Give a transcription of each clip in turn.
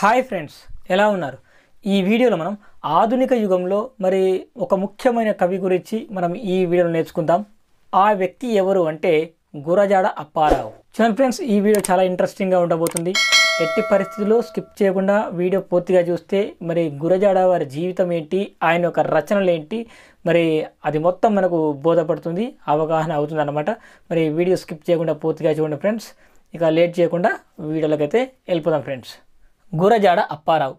hi friends ఎలా ఉన్నారు ఈ వీడియోలో మనం ఆధునిక యుగంలో మరి ఒక ముఖ్యమైన కవి గురించి మనం ఈ వీడియోలో నేర్చుకుందాం ఆ వ్యక్తి ఎవరు అంటే గురజాడ అప్పారావు చూడండి ఫ్రెండ్స్ ఈ వీడియో చాలా ఇంట్రెస్టింగ్గా ఉండబోతుంది ఎట్టి పరిస్థితుల్లో స్కిప్ చేయకుండా వీడియో పూర్తిగా చూస్తే మరి గురజాడ వారి జీవితం ఏంటి ఆయన యొక్క రచనలు ఏంటి మరి అది మొత్తం మనకు బోధపడుతుంది అవగాహన అవుతుంది అనమాట మరి వీడియో స్కిప్ చేయకుండా పూర్తిగా చూడండి ఫ్రెండ్స్ ఇక లేట్ చేయకుండా వీడియోలకైతే వెళ్ళిపోదాం ఫ్రెండ్స్ గురజాడ అప్పారావు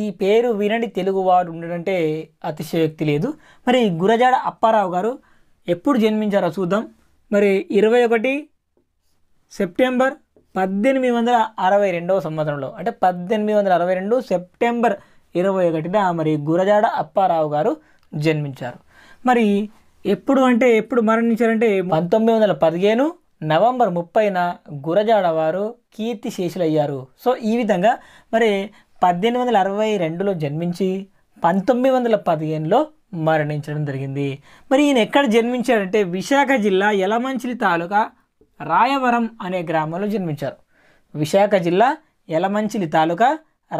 ఈ పేరు తెలుగు తెలుగువాడు ఉండడంటే అతిశయోక్తి లేదు మరి గురజాడ అప్పారావు గారు ఎప్పుడు జన్మించారో చూద్దాం మరి ఇరవై ఒకటి సెప్టెంబర్ పద్దెనిమిది వందల అరవై రెండవ సంవత్సరంలో అంటే పద్దెనిమిది వందల అరవై రెండు సెప్టెంబర్ ఇరవై ఒకటిన మరి గురజాడ అప్పారావు గారు జన్మించారు మరి ఎప్పుడు అంటే ఎప్పుడు మరణించారంటే పంతొమ్మిది వందల పదిహేను నవంబర్ ముప్పైన గురజాడ వారు శేషులయ్యారు సో ఈ విధంగా మరి పద్దెనిమిది వందల అరవై రెండులో జన్మించి పంతొమ్మిది వందల పదిహేనులో మరణించడం జరిగింది మరి ఈయన ఎక్కడ జన్మించారంటే విశాఖ జిల్లా యలమంచిలి తాలూకా రాయవరం అనే గ్రామంలో జన్మించారు విశాఖ జిల్లా యలమంచిలి తాలూకా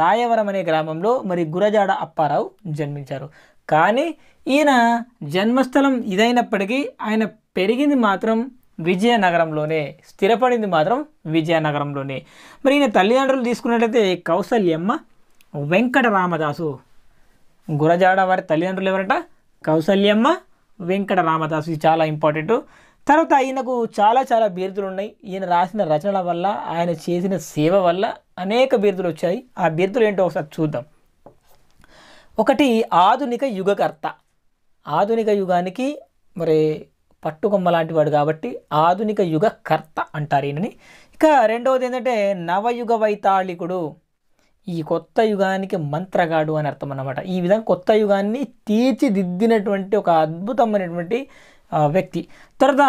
రాయవరం అనే గ్రామంలో మరి గురజాడ అప్పారావు జన్మించారు కానీ ఈయన జన్మస్థలం ఇదైనప్పటికీ ఆయన పెరిగింది మాత్రం విజయనగరంలోనే స్థిరపడింది మాత్రం విజయనగరంలోనే మరి ఈయన తల్లిదండ్రులు తీసుకున్నట్లయితే కౌసల్యమ్మ రామదాసు గురజాడ వారి తల్లిదండ్రులు ఎవరంట కౌసల్యమ్మ వెంకట రామదాసు ఇది చాలా ఇంపార్టెంట్ తర్వాత ఆయనకు చాలా చాలా బిరుదులు ఉన్నాయి ఈయన రాసిన రచనల వల్ల ఆయన చేసిన సేవ వల్ల అనేక బిరుదులు వచ్చాయి ఆ బిరుదులు ఏంటో ఒకసారి చూద్దాం ఒకటి ఆధునిక యుగకర్త ఆధునిక యుగానికి మరి పట్టుకొమ్మ లాంటివాడు కాబట్టి ఆధునిక యుగ కర్త అంటారు ఈయనని ఇక రెండవది ఏంటంటే నవయుగ వైతాళికుడు ఈ కొత్త యుగానికి మంత్రగాడు అని అర్థం అన్నమాట ఈ విధంగా కొత్త యుగాన్ని తీర్చిదిద్దినటువంటి ఒక అద్భుతమైనటువంటి వ్యక్తి తర్వాత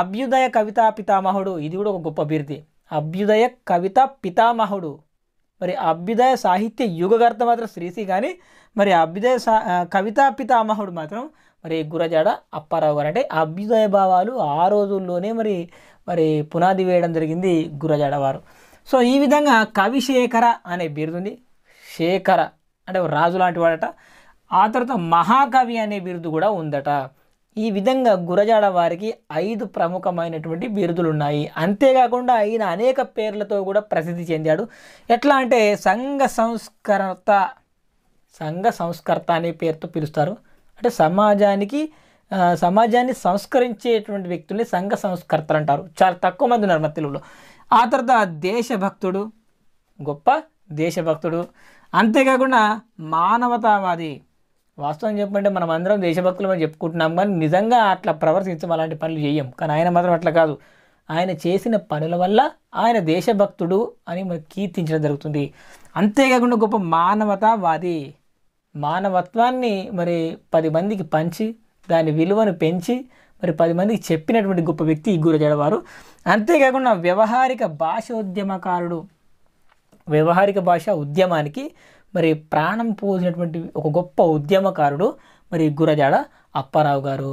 అభ్యుదయ కవితా పితామహుడు ఇది కూడా ఒక గొప్ప అభ్యర్థి అభ్యుదయ కవిత పితామహుడు మరి అభ్యుదయ సాహిత్య యుగకర్త మాత్రం శ్రీశ్రీ కానీ మరి అభ్యుదయ సా కవితా పితామహుడు మాత్రం మరి గురజాడ అప్పారావు గారు అంటే అభ్యుదయ భావాలు ఆ రోజుల్లోనే మరి మరి పునాది వేయడం జరిగింది గురజాడ వారు సో ఈ విధంగా కవిశేఖర అనే బిరుదుంది శేఖర అంటే రాజు లాంటి వాడట ఆ తర్వాత మహాకవి అనే బిరుదు కూడా ఉందట ఈ విధంగా గురజాడ వారికి ఐదు ప్రముఖమైనటువంటి బిరుదులు ఉన్నాయి అంతేకాకుండా ఈయన అనేక పేర్లతో కూడా ప్రసిద్ధి చెందాడు ఎట్లా అంటే సంఘ సంస్కర్త సంఘ సంస్కర్త అనే పేరుతో పిలుస్తారు అంటే సమాజానికి సమాజాన్ని సంస్కరించేటువంటి వ్యక్తుల్ని సంఘ సంస్కర్తలు అంటారు చాలా తక్కువ మంది ఉన్నారు మన తెలుగులో ఆ తర్వాత దేశభక్తుడు గొప్ప దేశభక్తుడు అంతేకాకుండా మానవతావాది వాస్తవం చెప్పంటే మనం అందరం దేశభక్తులు అని చెప్పుకుంటున్నాం కానీ నిజంగా అట్లా ప్రవర్తించడం అలాంటి పనులు చేయం కానీ ఆయన మాత్రం అట్లా కాదు ఆయన చేసిన పనుల వల్ల ఆయన దేశభక్తుడు అని మనకు కీర్తించడం జరుగుతుంది అంతేకాకుండా గొప్ప మానవతావాది మానవత్వాన్ని మరి పది మందికి పంచి దాని విలువను పెంచి మరి పది మందికి చెప్పినటువంటి గొప్ప వ్యక్తి ఈ గురజడవారు అంతేకాకుండా వ్యవహారిక భాషోద్యమకారుడు వ్యవహారిక భాష ఉద్యమానికి మరి ప్రాణం పోసినటువంటి ఒక గొప్ప ఉద్యమకారుడు మరి గురజాడ అప్పారావు గారు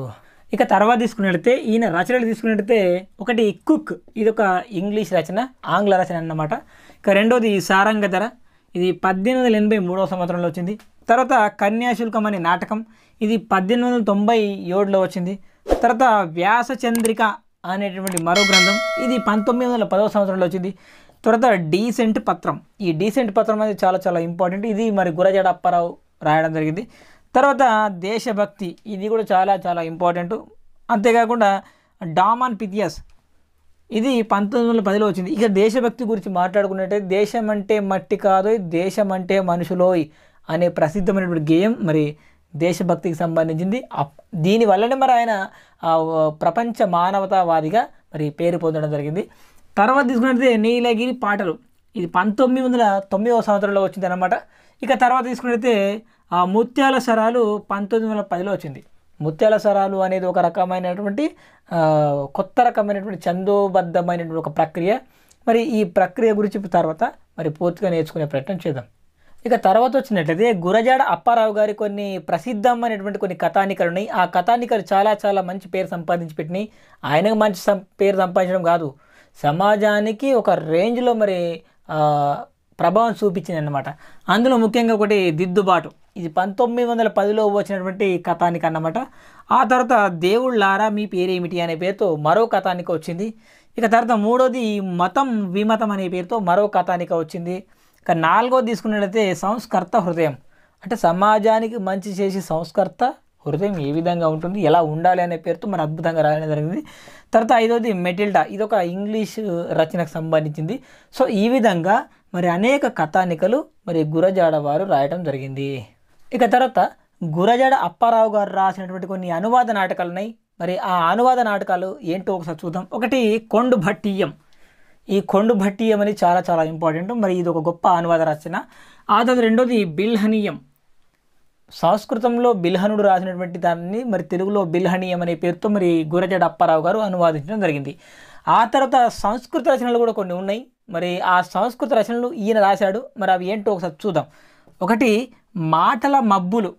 ఇక తర్వాత తీసుకున్నట్టయితే ఈయన రచనలు తీసుకున్నట్టయితే ఒకటి కుక్ ఇది ఒక ఇంగ్లీష్ రచన ఆంగ్ల రచన అన్నమాట ఇక రెండోది సారంగధర ఇది పద్దెనిమిది వందల ఎనభై మూడవ సంవత్సరంలో వచ్చింది తర్వాత కన్యాశుల్కం అనే నాటకం ఇది పద్దెనిమిది వందల తొంభై ఏడులో వచ్చింది తర్వాత వ్యాసచంద్రిక అనేటువంటి మరో గ్రంథం ఇది పంతొమ్మిది వందల పదవ సంవత్సరంలో వచ్చింది తర్వాత డీసెంట్ పత్రం ఈ డీసెంట్ పత్రం అనేది చాలా చాలా ఇంపార్టెంట్ ఇది మరి గురజాడ అప్పారావు రాయడం జరిగింది తర్వాత దేశభక్తి ఇది కూడా చాలా చాలా ఇంపార్టెంట్ అంతేకాకుండా డామాన్ పిథియాస్ ఇది పంతొమ్మిది వందల పదిలో వచ్చింది ఇక దేశభక్తి గురించి మాట్లాడుకున్నట్టే దేశం అంటే మట్టి కాదు దేశం అంటే మనుషులోయ్ అనే ప్రసిద్ధమైనటువంటి గేయం మరి దేశభక్తికి సంబంధించింది దీనివల్లనే మరి ఆయన ప్రపంచ మానవతావాదిగా మరి పేరు పొందడం జరిగింది తర్వాత తీసుకున్నట్లయితే నీలగిరి పాటలు ఇది పంతొమ్మిది వందల తొమ్మిదవ సంవత్సరంలో వచ్చింది అనమాట ఇక తర్వాత ఆ ముత్యాల స్వరాలు పంతొమ్మిది వందల పదిలో వచ్చింది ముత్యాల స్వరాలు అనేది ఒక రకమైనటువంటి కొత్త రకమైనటువంటి చందోబద్ధమైనటువంటి ఒక ప్రక్రియ మరి ఈ ప్రక్రియ గురించి తర్వాత మరి పూర్తిగా నేర్చుకునే ప్రయత్నం చేద్దాం ఇక తర్వాత వచ్చినట్లయితే గురజాడ అప్పారావు గారి కొన్ని ప్రసిద్ధమైనటువంటి కొన్ని కథానికలు ఉన్నాయి ఆ కథానికలు చాలా చాలా మంచి పేరు సంపాదించి పెట్టినాయి ఆయనకు మంచి పేరు సంపాదించడం కాదు సమాజానికి ఒక రేంజ్లో మరి ప్రభావం చూపించింది అనమాట అందులో ముఖ్యంగా ఒకటి దిద్దుబాటు ఇది పంతొమ్మిది వందల పదిలో వచ్చినటువంటి కథానిక అన్నమాట ఆ తర్వాత దేవుళ్ళారా మీ పేరేమిటి అనే పేరుతో మరో కథానిక వచ్చింది ఇక తర్వాత మూడోది మతం విమతం అనే పేరుతో మరో కథానిక వచ్చింది ఇక నాలుగో తీసుకున్నట్లయితే సంస్కర్త హృదయం అంటే సమాజానికి మంచి చేసే సంస్కర్త హృదయం ఏ విధంగా ఉంటుంది ఎలా ఉండాలి అనే పేరుతో మరి అద్భుతంగా రాయడం జరిగింది తర్వాత ఐదోది మెటిల్డా ఇది ఒక ఇంగ్లీష్ రచనకు సంబంధించింది సో ఈ విధంగా మరి అనేక కథానికలు మరి గురజాడ వారు రాయడం జరిగింది ఇక తర్వాత గురజాడ అప్పారావు గారు రాసినటువంటి కొన్ని అనువాద నాటకాలు ఉన్నాయి మరి ఆ అనువాద నాటకాలు ఏంటో ఒకసారి చూద్దాం ఒకటి కొండు భట్టియం ఈ కొండు భట్టియం అనేది చాలా చాలా ఇంపార్టెంట్ మరి ఇది ఒక గొప్ప అనువాద రచన ఆ తర్వాత రెండోది బిల్హనీయం సంస్కృతంలో బిల్హనుడు రాసినటువంటి దాన్ని మరి తెలుగులో బిల్హనీయం అనే పేరుతో మరి గురజడ అప్పారావు గారు అనువాదించడం జరిగింది ఆ తర్వాత సంస్కృత రచనలు కూడా కొన్ని ఉన్నాయి మరి ఆ సంస్కృత రచనలు ఈయన రాశాడు మరి అవి ఏంటో ఒకసారి చూద్దాం ఒకటి మాటల మబ్బులు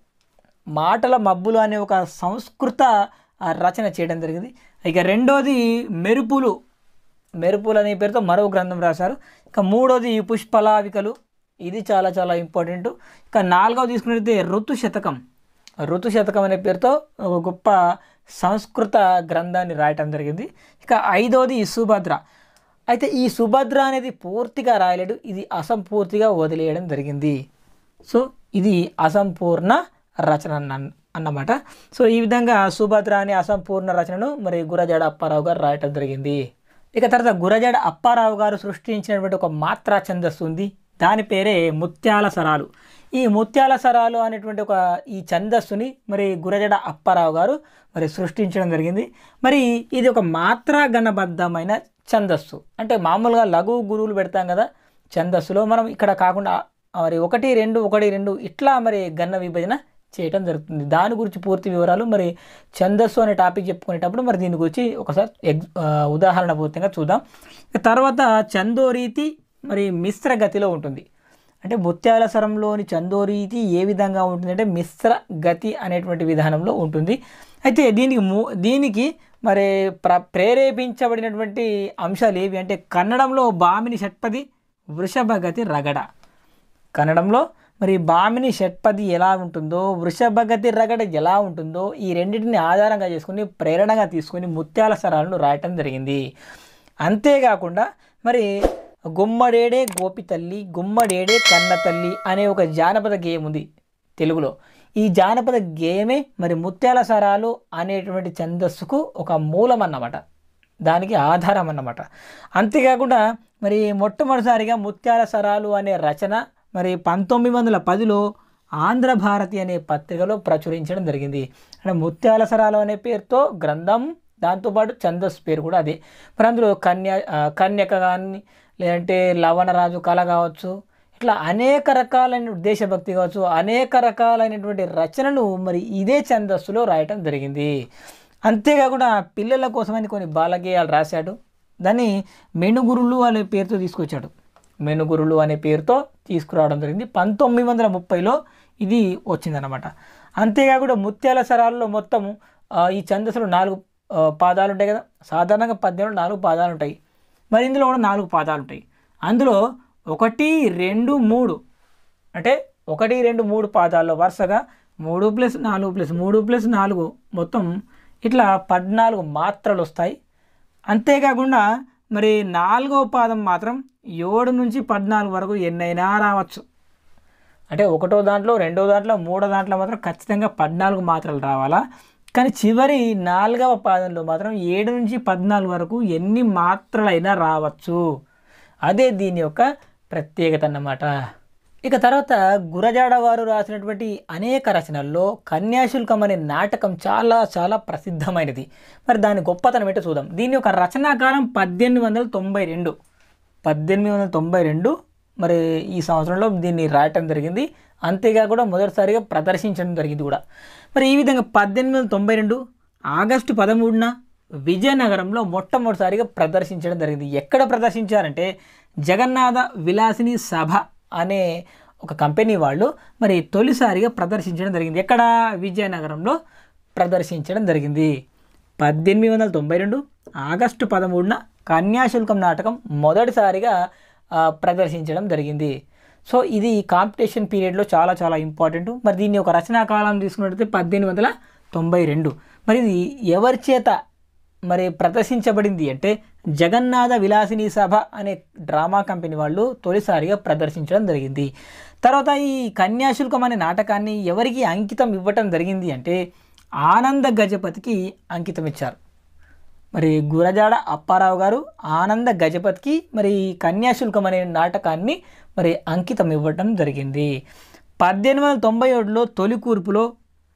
మాటల మబ్బులు అనే ఒక సంస్కృత రచన చేయడం జరిగింది ఇక రెండోది మెరుపులు మెరుపులు అనే పేరుతో మరో గ్రంథం రాశారు ఇక మూడోది పుష్పలావికలు ఇది చాలా చాలా ఇంపార్టెంట్ ఇక నాలుగవది తీసుకునేది ఋతు శతకం ఋతు శతకం అనే పేరుతో ఒక గొప్ప సంస్కృత గ్రంథాన్ని రాయటం జరిగింది ఇక ఐదవది సుభద్ర అయితే ఈ సుభద్ర అనేది పూర్తిగా రాయలేడు ఇది అసంపూర్తిగా వదిలేయడం జరిగింది సో ఇది అసంపూర్ణ రచన అన్నమాట సో ఈ విధంగా సుభద్ర అనే అసంపూర్ణ రచనను మరి గురజాడ అప్పారావు గారు రాయటం జరిగింది ఇక తర్వాత గురజాడ అప్పారావు గారు సృష్టించినటువంటి ఒక మాత్రా ఛందస్సు ఉంది దాని పేరే ముత్యాల సరాలు ఈ ముత్యాల సరాలు అనేటువంటి ఒక ఈ ఛందస్సుని మరి గురజడ అప్పారావు గారు మరి సృష్టించడం జరిగింది మరి ఇది ఒక మాత్రా గణబద్ధమైన ఛందస్సు అంటే మామూలుగా లఘు గురువులు పెడతాం కదా ఛందస్సులో మనం ఇక్కడ కాకుండా మరి ఒకటి రెండు ఒకటి రెండు ఇట్లా మరి గన్న విభజన చేయడం జరుగుతుంది దాని గురించి పూర్తి వివరాలు మరి ఛందస్సు అనే టాపిక్ చెప్పుకునేటప్పుడు మరి దీని గురించి ఒకసారి ఎగ్ ఉదాహరణ పూర్తిగా చూద్దాం తర్వాత చందోరీతి మరి మిశ్ర గతిలో ఉంటుంది అంటే ముత్యాల స్వరంలోని చందోరీతి ఏ విధంగా ఉంటుంది అంటే మిశ్ర గతి అనేటువంటి విధానంలో ఉంటుంది అయితే దీనికి దీనికి మరి ప్ర ప్రేరేపించబడినటువంటి అంశాలు ఏవి అంటే కన్నడంలో బామిని షట్పది వృషభ గతి రగడ కన్నడంలో మరి భామిని షట్పది ఎలా ఉంటుందో వృషభగతి రగడ ఎలా ఉంటుందో ఈ రెండింటిని ఆధారంగా చేసుకుని ప్రేరణగా తీసుకుని ముత్యాల సరాలను రాయటం జరిగింది అంతేకాకుండా మరి గుమ్మడేడే గోపి తల్లి గుమ్మడేడే కన్న తల్లి అనే ఒక జానపద గేయం ఉంది తెలుగులో ఈ జానపద గేయమే మరి ముత్యాల సరాలు అనేటువంటి ఛందస్సుకు ఒక మూలం అన్నమాట దానికి ఆధారం అన్నమాట అంతేకాకుండా మరి మొట్టమొదటిసారిగా ముత్యాల సరాలు అనే రచన మరి పంతొమ్మిది వందల పదిలో ఆంధ్రభారతి అనే పత్రికలో ప్రచురించడం జరిగింది అంటే ముత్యాలసరాలు అనే పేరుతో గ్రంథం దాంతోపాటు ఛందస్సు పేరు కూడా అదే మరి అందులో కన్య కన్యక కానీ లేదంటే లవణరాజు కళ కావచ్చు ఇట్లా అనేక రకాలైన దేశభక్తి కావచ్చు అనేక రకాలైనటువంటి రచనలు మరి ఇదే ఛందస్సులో రాయటం జరిగింది అంతేకాకుండా పిల్లల కోసమని కొన్ని బాలగేయాలు రాశాడు దాన్ని మెణుగురులు అనే పేరుతో తీసుకొచ్చాడు మెనుగురులు అనే పేరుతో తీసుకురావడం జరిగింది పంతొమ్మిది వందల ముప్పైలో ఇది వచ్చిందనమాట అంతేకాకుండా ముత్యాల సరాల్లో మొత్తం ఈ ఛందస్సులు నాలుగు పాదాలు ఉంటాయి కదా సాధారణంగా పద్దెనిమిది నాలుగు పాదాలు ఉంటాయి మరి ఇందులో కూడా నాలుగు పాదాలు ఉంటాయి అందులో ఒకటి రెండు మూడు అంటే ఒకటి రెండు మూడు పాదాల్లో వరుసగా మూడు ప్లస్ నాలుగు ప్లస్ మూడు ప్లస్ నాలుగు మొత్తం ఇట్లా పద్నాలుగు మాత్రలు వస్తాయి అంతేకాకుండా మరి నాలుగో పాదం మాత్రం ఏడు నుంచి పద్నాలుగు వరకు ఎన్నైనా రావచ్చు అంటే ఒకటో దాంట్లో రెండో దాంట్లో మూడో దాంట్లో మాత్రం ఖచ్చితంగా పద్నాలుగు మాత్రలు రావాలా కానీ చివరి నాలుగవ పాదంలో మాత్రం ఏడు నుంచి పద్నాలుగు వరకు ఎన్ని మాత్రలైనా రావచ్చు అదే దీని యొక్క ప్రత్యేకత అన్నమాట ఇక తర్వాత గురజాడ వారు రాసినటువంటి అనేక రచనల్లో కన్యాశుల్కం అనే నాటకం చాలా చాలా ప్రసిద్ధమైనది మరి దాని గొప్పతనం ఏంటో చూద్దాం దీని యొక్క రచనాకాలం పద్దెనిమిది వందల తొంభై రెండు పద్దెనిమిది వందల తొంభై రెండు మరి ఈ సంవత్సరంలో దీన్ని రాయటం జరిగింది అంతేకాకుండా మొదటిసారిగా ప్రదర్శించడం జరిగింది కూడా మరి ఈ విధంగా పద్దెనిమిది వందల తొంభై రెండు ఆగస్టు పదమూడున విజయనగరంలో మొట్టమొదటిసారిగా ప్రదర్శించడం జరిగింది ఎక్కడ ప్రదర్శించారంటే జగన్నాథ విలాసిని సభ అనే ఒక కంపెనీ వాళ్ళు మరి తొలిసారిగా ప్రదర్శించడం జరిగింది ఎక్కడ విజయనగరంలో ప్రదర్శించడం జరిగింది పద్దెనిమిది వందల తొంభై రెండు ఆగస్టు పదమూడున కన్యాశుల్కం నాటకం మొదటిసారిగా ప్రదర్శించడం జరిగింది సో ఇది కాంపిటీషన్ పీరియడ్లో చాలా చాలా ఇంపార్టెంట్ మరి దీన్ని ఒక రచనా కాలం తీసుకున్నట్టయితే పద్దెనిమిది వందల తొంభై రెండు మరి ఇది ఎవరి చేత మరి ప్రదర్శించబడింది అంటే జగన్నాథ విలాసిని సభ అనే డ్రామా కంపెనీ వాళ్ళు తొలిసారిగా ప్రదర్శించడం జరిగింది తర్వాత ఈ కన్యాశుల్కం అనే నాటకాన్ని ఎవరికి అంకితం ఇవ్వటం జరిగింది అంటే ఆనంద గజపతికి అంకితం ఇచ్చారు మరి గురజాడ అప్పారావు గారు ఆనంద గజపతికి మరి కన్యాశుల్కం అనే నాటకాన్ని మరి అంకితం ఇవ్వటం జరిగింది పద్దెనిమిది వందల తొంభై ఏడులో తొలి కూర్పులో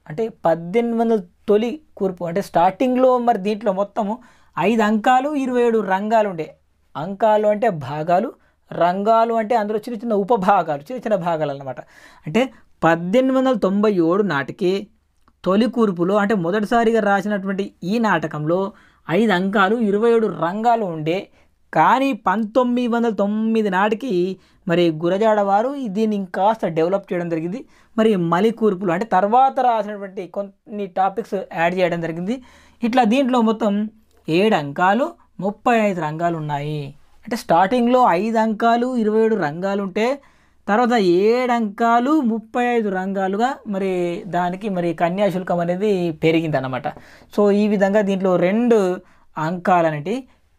అంటే పద్దెనిమిది వందల తొలి కూర్పు అంటే స్టార్టింగ్లో మరి దీంట్లో మొత్తము ఐదు అంకాలు ఇరవై ఏడు రంగాలు ఉండే అంకాలు అంటే భాగాలు రంగాలు అంటే అందులో చిన్న చిన్న ఉపభాగాలు చిన్న చిన్న భాగాలు అన్నమాట అంటే పద్దెనిమిది వందల తొంభై ఏడు నాటికి తొలి కూర్పులో అంటే మొదటిసారిగా రాసినటువంటి ఈ నాటకంలో ఐదు అంకాలు ఇరవై ఏడు రంగాలు ఉండే కానీ పంతొమ్మిది వందల తొమ్మిది నాటికి మరి గురజాడ వారు దీన్ని ఇంకాస్త డెవలప్ చేయడం జరిగింది మరి మలికూర్పులు అంటే తర్వాత రాసినటువంటి కొన్ని టాపిక్స్ యాడ్ చేయడం జరిగింది ఇట్లా దీంట్లో మొత్తం ఏడు అంకాలు ముప్పై ఐదు రంగాలు ఉన్నాయి అంటే స్టార్టింగ్లో ఐదు అంకాలు ఇరవై ఏడు రంగాలు ఉంటే తర్వాత ఏడు అంకాలు ముప్పై ఐదు రంగాలుగా మరి దానికి మరి కన్యాశుల్కం అనేది పెరిగింది అన్నమాట సో ఈ విధంగా దీంట్లో రెండు అంకాలు అనేటి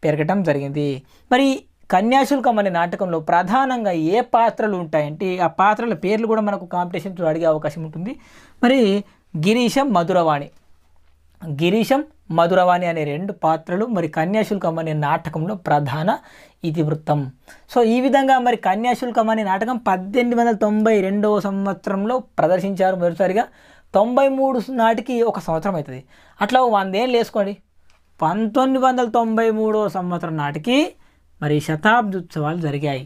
పెరగటం జరిగింది మరి కన్యాశుల్కం అనే నాటకంలో ప్రధానంగా ఏ పాత్రలు ఉంటాయంటే ఆ పాత్రల పేర్లు కూడా మనకు కాంపిటీషన్ అడిగే అవకాశం ఉంటుంది మరి గిరీశం మధురవాణి గిరీశం మధురవాణి అనే రెండు పాత్రలు మరి కన్యాశుల్కం అనే నాటకంలో ప్రధాన ఇతివృత్తం సో ఈ విధంగా మరి కన్యాశుల్కం అనే నాటకం పద్దెనిమిది వందల తొంభై రెండవ సంవత్సరంలో ప్రదర్శించారు మొదటిసారిగా తొంభై మూడు నాటికి ఒక సంవత్సరం అవుతుంది అట్లా వందేళ్ళు వేసుకోండి పంతొమ్మిది వందల తొంభై మూడవ సంవత్సరం నాటికి మరి శతాబ్దోత్సవాలు జరిగాయి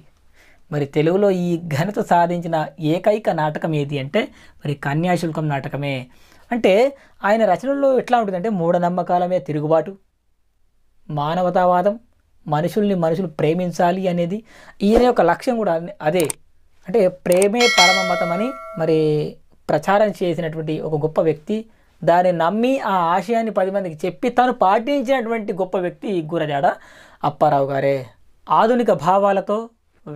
మరి తెలుగులో ఈ ఘనత సాధించిన ఏకైక నాటకం ఏది అంటే మరి కన్యాశుల్కం నాటకమే అంటే ఆయన రచనల్లో ఎట్లా ఉంటుందంటే మూఢనమ్మకాలమే తిరుగుబాటు మానవతావాదం మనుషుల్ని మనుషులు ప్రేమించాలి అనేది ఈయన యొక్క లక్ష్యం కూడా అదే అంటే ప్రేమే పరమ మతం అని మరి ప్రచారం చేసినటువంటి ఒక గొప్ప వ్యక్తి దాన్ని నమ్మి ఆ ఆశయాన్ని పది మందికి చెప్పి తను పాటించినటువంటి గొప్ప వ్యక్తి గురజాడ అప్పారావు గారే ఆధునిక భావాలతో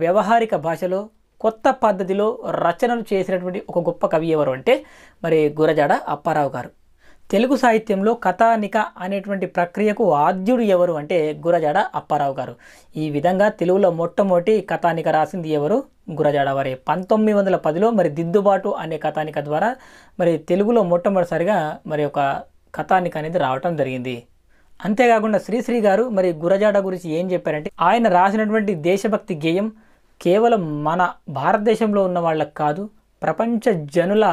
వ్యవహారిక భాషలో కొత్త పద్ధతిలో రచనలు చేసినటువంటి ఒక గొప్ప కవి ఎవరు అంటే మరి గురజాడ అప్పారావు గారు తెలుగు సాహిత్యంలో కథానిక అనేటువంటి ప్రక్రియకు ఆద్యుడు ఎవరు అంటే గురజాడ అప్పారావు గారు ఈ విధంగా తెలుగులో మొట్టమొదటి కథానిక రాసింది ఎవరు గురజాడ వారి పంతొమ్మిది వందల పదిలో మరి దిద్దుబాటు అనే కథానిక ద్వారా మరి తెలుగులో మొట్టమొదటిసారిగా మరి ఒక కథానిక అనేది రావటం జరిగింది అంతేకాకుండా శ్రీశ్రీ గారు మరి గురజాడ గురించి ఏం చెప్పారంటే ఆయన రాసినటువంటి దేశభక్తి గేయం కేవలం మన భారతదేశంలో ఉన్న వాళ్ళకు కాదు ప్రపంచ జనుల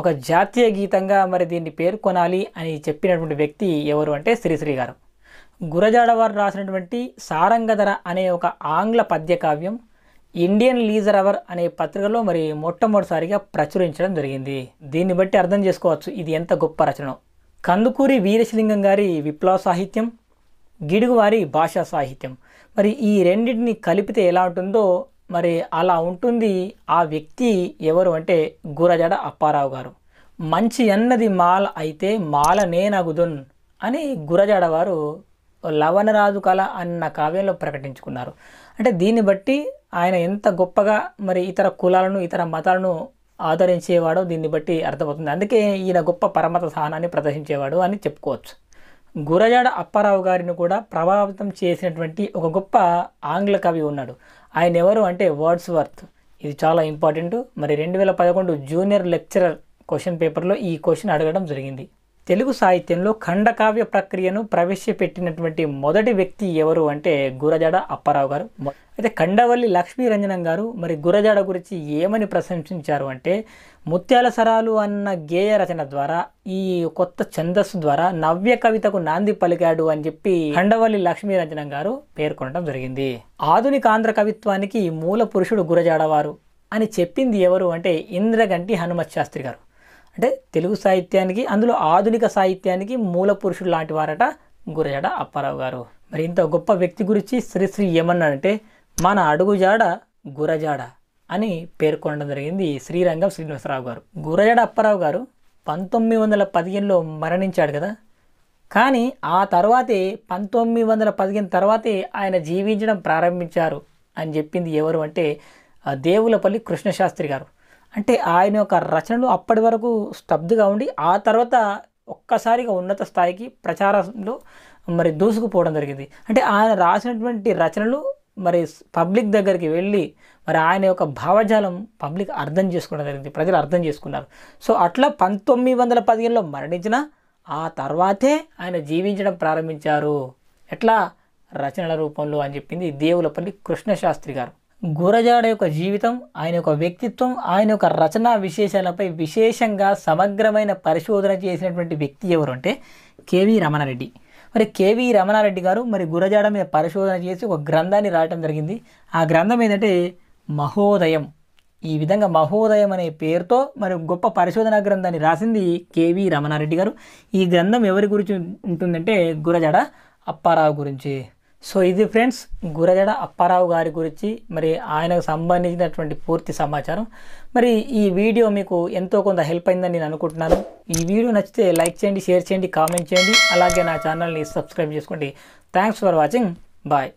ఒక జాతీయ గీతంగా మరి దీన్ని పేర్కొనాలి అని చెప్పినటువంటి వ్యక్తి ఎవరు అంటే శ్రీశ్రీ గారు గురజాడవారు రాసినటువంటి సారంగధర అనే ఒక ఆంగ్ల పద్యకావ్యం ఇండియన్ లీజర్ అవర్ అనే పత్రికలో మరి మొట్టమొదటిసారిగా ప్రచురించడం జరిగింది దీన్ని బట్టి అర్థం చేసుకోవచ్చు ఇది ఎంత గొప్ప రచన కందుకూరి వీరశలింగం గారి విప్లవ సాహిత్యం గిడుగువారి భాషా సాహిత్యం మరి ఈ రెండింటిని కలిపితే ఎలా ఉంటుందో మరి అలా ఉంటుంది ఆ వ్యక్తి ఎవరు అంటే గురజాడ అప్పారావు గారు మంచి అన్నది మాల అయితే మాల నేనగుదున్ అని గురజాడ వారు లవణరాజు కళ అన్న కావ్యంలో ప్రకటించుకున్నారు అంటే దీన్ని బట్టి ఆయన ఎంత గొప్పగా మరి ఇతర కులాలను ఇతర మతాలను ఆదరించేవాడో దీన్ని బట్టి అర్థమవుతుంది అందుకే ఈయన గొప్ప పరమత సహనాన్ని ప్రదర్శించేవాడు అని చెప్పుకోవచ్చు గురజాడ అప్పారావు గారిని కూడా ప్రభావితం చేసినటువంటి ఒక గొప్ప ఆంగ్ల కవి ఉన్నాడు ఆయన ఎవరు అంటే వర్డ్స్ వర్త్ ఇది చాలా ఇంపార్టెంట్ మరి రెండు వేల పదకొండు జూనియర్ లెక్చరర్ క్వశ్చన్ పేపర్లో ఈ క్వశ్చన్ అడగడం జరిగింది తెలుగు సాహిత్యంలో ఖండకావ్య ప్రక్రియను ప్రవేశపెట్టినటువంటి మొదటి వ్యక్తి ఎవరు అంటే గురజాడ అప్పారావు గారు అయితే కండవల్లి లక్ష్మీరంజనం గారు మరి గురజాడ గురించి ఏమని ప్రశంసించారు అంటే ముత్యాల సరాలు అన్న గేయ రచన ద్వారా ఈ కొత్త ఛందస్సు ద్వారా నవ్య కవితకు నాంది పలికాడు అని చెప్పి కండవల్లి లక్ష్మీరంజనం గారు పేర్కొనడం జరిగింది ఆధునిక ఆంధ్ర కవిత్వానికి మూల పురుషుడు గురజాడవారు అని చెప్పింది ఎవరు అంటే ఇంద్రగంటి హనుమత్ శాస్త్రి గారు అంటే తెలుగు సాహిత్యానికి అందులో ఆధునిక సాహిత్యానికి మూల పురుషుడు లాంటి వారట గురజాడ అప్పారావు గారు మరి ఇంత గొప్ప వ్యక్తి గురించి శ్రీశ్రీ ఏమన్నాడంటే మన అడుగుజాడ గురజాడ అని పేర్కొనడం జరిగింది శ్రీరంగం శ్రీనివాసరావు గారు గురజాడ అప్పారావు గారు పంతొమ్మిది వందల పదిహేనులో మరణించాడు కదా కానీ ఆ తర్వాతే పంతొమ్మిది వందల పదిహేను తర్వాతే ఆయన జీవించడం ప్రారంభించారు అని చెప్పింది ఎవరు అంటే దేవులపల్లి కృష్ణశాస్త్రి గారు అంటే ఆయన యొక్క రచనలు అప్పటి వరకు స్తబ్దుగా ఉండి ఆ తర్వాత ఒక్కసారిగా ఉన్నత స్థాయికి ప్రచారంలో మరి దూసుకుపోవడం జరిగింది అంటే ఆయన రాసినటువంటి రచనలు మరి పబ్లిక్ దగ్గరికి వెళ్ళి మరి ఆయన యొక్క భావజాలం పబ్లిక్ అర్థం చేసుకోవడం జరిగింది ప్రజలు అర్థం చేసుకున్నారు సో అట్లా పంతొమ్మిది వందల పదిహేనులో మరణించిన ఆ తర్వాతే ఆయన జీవించడం ప్రారంభించారు ఎట్లా రచనల రూపంలో అని చెప్పింది దేవులపల్లి కృష్ణశాస్త్రి గారు గురజాడ యొక్క జీవితం ఆయన యొక్క వ్యక్తిత్వం ఆయన యొక్క రచనా విశేషాలపై విశేషంగా సమగ్రమైన పరిశోధన చేసినటువంటి వ్యక్తి ఎవరు అంటే కేవి రమణారెడ్డి మరి కేవి రమణారెడ్డి గారు మరి గురజాడ మీద పరిశోధన చేసి ఒక గ్రంథాన్ని రాయటం జరిగింది ఆ గ్రంథం ఏంటంటే మహోదయం ఈ విధంగా మహోదయం అనే పేరుతో మరి గొప్ప పరిశోధనా గ్రంథాన్ని రాసింది కేవి రమణారెడ్డి గారు ఈ గ్రంథం ఎవరి గురించి ఉంటుందంటే గురజాడ అప్పారావు గురించి సో ఇది ఫ్రెండ్స్ గురజడ అప్పారావు గారి గురించి మరి ఆయనకు సంబంధించినటువంటి పూర్తి సమాచారం మరి ఈ వీడియో మీకు ఎంతో కొంత హెల్ప్ అయిందని నేను అనుకుంటున్నాను ఈ వీడియో నచ్చితే లైక్ చేయండి షేర్ చేయండి కామెంట్ చేయండి అలాగే నా ఛానల్ని సబ్స్క్రైబ్ చేసుకోండి థ్యాంక్స్ ఫర్ వాచింగ్ బాయ్